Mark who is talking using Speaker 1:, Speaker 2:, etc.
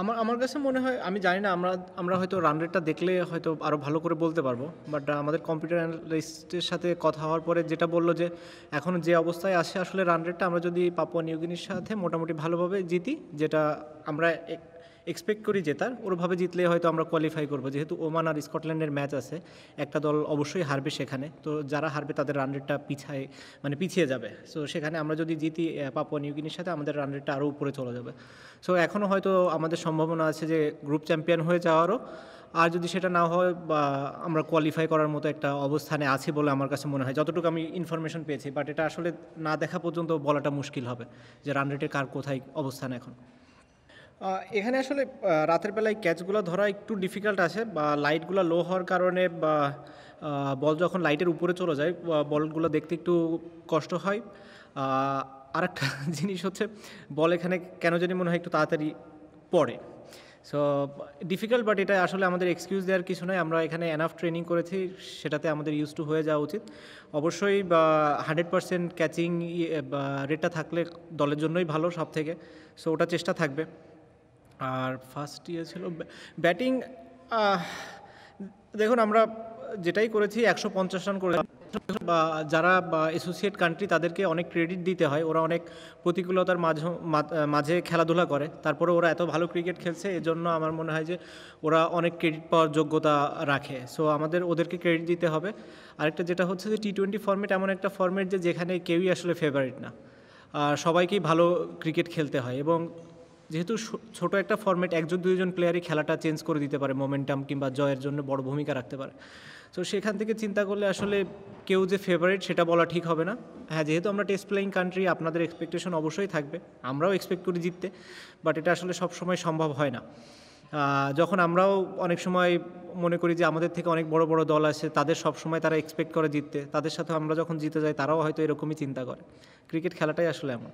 Speaker 1: আমার আমার কাছে মনে হয় আমি জানি না আমরা আমরা হয়তো রান রেটটা দেখলে হয়তো আরও ভালো করে বলতে পারবো বাট আমাদের কম্পিউটার অ্যানালিস্টের সাথে কথা হওয়ার পরে যেটা বললো যে এখন যে অবস্থায় আসে আসলে রান রেটটা আমরা যদি পাপুয়া নিউগিনির সাথে মোটামুটি ভালোভাবে জিতি যেটা আমরা এক্সপেক্ট করি জেতার ওরভাবে জিতলে হয়তো আমরা কোয়ালিফাই করবো যেহেতু ওমান আর স্কটল্যান্ডের ম্যাচ আছে একটা দল অবশ্যই হারবে সেখানে তো যারা হারবে তাদের রান রেটটা পিছায় মানে পিছিয়ে যাবে সো সেখানে আমরা যদি জিতি পাপুয়া নিউগিনির সাথে আমাদের রানরেটটা আরও উপরে চলে যাবে সো এখনও হয়তো আমাদের সম্ভাবনা আছে যে গ্রুপ চ্যাম্পিয়ন হয়ে যাওয়ারও আর যদি সেটা না হয় বা আমরা কোয়ালিফাই করার মতো একটা অবস্থানে আছে বলে আমার কাছে মনে হয় যতটুকু আমি ইনফরমেশন পেয়েছি বাট এটা আসলে না দেখা পর্যন্ত বলাটা মুশকিল হবে যে রানরেটের কার কোথায় অবস্থান এখন এখানে আসলে রাতের বেলায় ক্যাচগুলো ধরা একটু ডিফিকাল্ট আছে বা লাইটগুলো লো হওয়ার কারণে বা বল যখন লাইটের উপরে চলে যায় বলগুলো দেখতে একটু কষ্ট হয় আর একটা জিনিস হচ্ছে বল এখানে কেন জানি মনে হয় একটু তাড়াতাড়ি পড়ে সো ডিফিকাল্ট বাট এটা আসলে আমাদের এক্সকিউজ দেওয়ার কিছু নয় আমরা এখানে এনাফ ট্রেনিং করেছি সেটাতে আমাদের ইউজ টু হয়ে যাওয়া উচিত অবশ্যই ইয়ে, বা হান্ড্রেড পারসেন্ট ক্যাচিং রেটটা থাকলে দলের জন্যই ভালো সব থেকে সো ওটা চেষ্টা থাকবে আর ফার্স্ট ইয়ে ছিল ব্যাটিং দেখুন আমরা যেটাই করেছি একশো পঞ্চাশ রান করে বা যারা অ্যাসোসিয়েট কান্ট্রি তাদেরকে অনেক ক্রেডিট দিতে হয় ওরা অনেক প্রতিকূলতার মাঝে মাঝে খেলাধুলা করে তারপরে ওরা এত ভালো ক্রিকেট খেলছে এজন্য আমার মনে হয় যে ওরা অনেক ক্রেডিট পাওয়ার যোগ্যতা রাখে সো আমাদের ওদেরকে ক্রেডিট দিতে হবে আরেকটা যেটা হচ্ছে যে টি টোয়েন্টি ফর্মেট এমন একটা ফর্মেট যে যেখানে কেউই আসলে ফেভারিট না আর সবাইকেই ভালো ক্রিকেট খেলতে হয় এবং যেহেতু ছোট একটা ফর্মেট একজন দুইজন প্লেয়ারই খেলাটা চেঞ্জ করে দিতে পারে মোমেন্টাম কিংবা জয়ের জন্য বড় ভূমিকা রাখতে পারে তো সেখান থেকে চিন্তা করলে আসলে কেউ যে ফেভারিট সেটা বলা ঠিক হবে না হ্যাঁ যেহেতু আমরা টেস্ট প্লেয়িং কান্ট্রি আপনাদের এক্সপেকটেশন অবশ্যই থাকবে আমরাও এক্সপেক্ট করি জিততে বাট এটা আসলে সব সময় সম্ভব হয় না যখন আমরাও অনেক সময় মনে করি যে আমাদের থেকে অনেক বড় বড় দল আছে তাদের সব সময় তারা এক্সপেক্ট করে জিততে তাদের সাথে আমরা যখন জিতে যাই তারাও হয়তো এরকমই চিন্তা করে ক্রিকেট খেলাটাই আসলে এমন